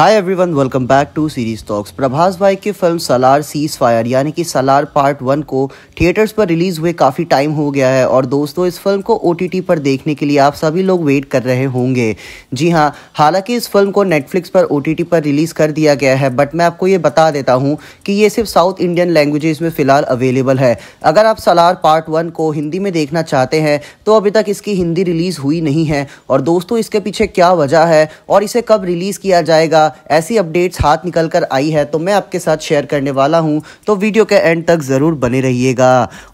hi everyone welcome back to series talks Prabhas भाई की film Salaar ceasefire यानी कि सलार पार्ट वन को थिएटर्स पर रिलीज हुए काफ़ी टाइम हो गया है और दोस्तों इस फिल्म को ओ पर देखने के लिए आप सभी लोग वेट कर रहे होंगे जी हाँ हालांकि इस फिल्म को नेटफ्लिक्स पर ओ पर रिलीज़ कर दिया गया है बट मैं आपको ये बता देता हूँ कि ये सिर्फ साउथ इंडियन लैंग्वेजेस में फ़िलहाल अवेलेबल है अगर आप सलार पार्ट वन को हिंदी में देखना चाहते हैं तो अभी तक इसकी हिंदी रिलीज़ हुई नहीं है और दोस्तों इसके पीछे क्या वजह है और इसे कब रिलीज़ किया जाएगा ऐसी अपडेट्स हाथ निकल कर आई है तो मैं आपके साथ शेयर करने वाला हूँ तो वीडियो के एंड तक ज़रूर बने रहिएगा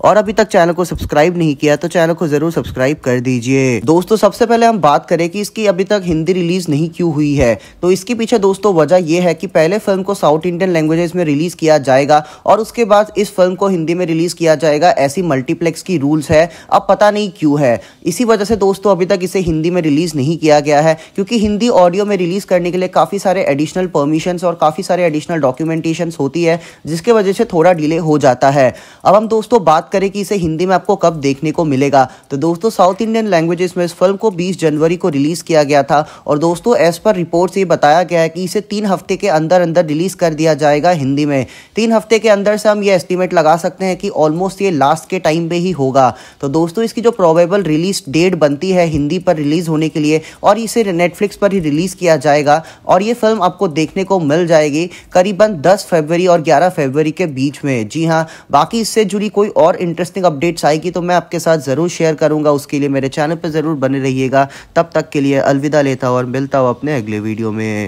और अभी तक चैनल को सब्सक्राइब नहीं किया तो चैनल को ज़रूर सब्सक्राइब कर दीजिए दोस्तों सबसे पहले हम बात करें कि इसकी अभी तक हिंदी रिलीज़ नहीं क्यों हुई है तो इसके पीछे दोस्तों वजह यह है कि पहले फिल्म को साउथ इंडियन लैंग्वेजेस में रिलीज़ किया जाएगा और उसके बाद इस फिल्म को हिंदी में रिलीज़ किया जाएगा ऐसी मल्टीप्लेक्स की रूल्स है अब पता नहीं क्यों है इसी वजह से दोस्तों अभी तक इसे हिंदी में रिलीज़ नहीं किया गया है क्योंकि हिंदी ऑडियो में रिलीज़ करने के लिए काफ़ी सारे एडिशनल परमिशंस और काफ़ी सारे एडिशनल डॉक्यूमेंटेशंस होती है जिसके वजह से थोड़ा डिले हो जाता है अब हम दोस्तों बात करें कि इसे हिंदी में आपको कब देखने को मिलेगा तो दोस्तों साउथ इंडियन लैंग्वेजेस में इस फिल्म को बीस जनवरी को रिलीज़ किया गया था और दोस्तों एज़ पर रिपोर्ट ये बताया गया है कि इसे तीन हफ्ते के अंदर अंदर रिलीज़ कर दिया जाएगा हिंदी में तीन हफ्ते के अंदर से हम ये एस्टिमेट लगा सकते हैं कि ऑलमोस्ट ये लास्ट के टाइम पे ही होगा तो दोस्तों इसकी जो प्रोबेबल रिलीज डेट बनती है हिंदी पर रिलीज़ होने के लिए और इसे नेटफ्लिक्स पर ही रिलीज़ किया जाएगा और ये फिल्म आपको देखने को मिल जाएगी करीबन 10 फरवरी और 11 फरवरी के बीच में जी हाँ बाकी इससे जुड़ी कोई और इंटरेस्टिंग अपडेट्स आएगी तो मैं आपके साथ ज़रूर शेयर करूंगा उसके लिए मेरे चैनल पर ज़रूर बने रहिएगा तब तक के लिए अलविदा लेता हूँ और मिलता हूँ अपने अगले वीडियो में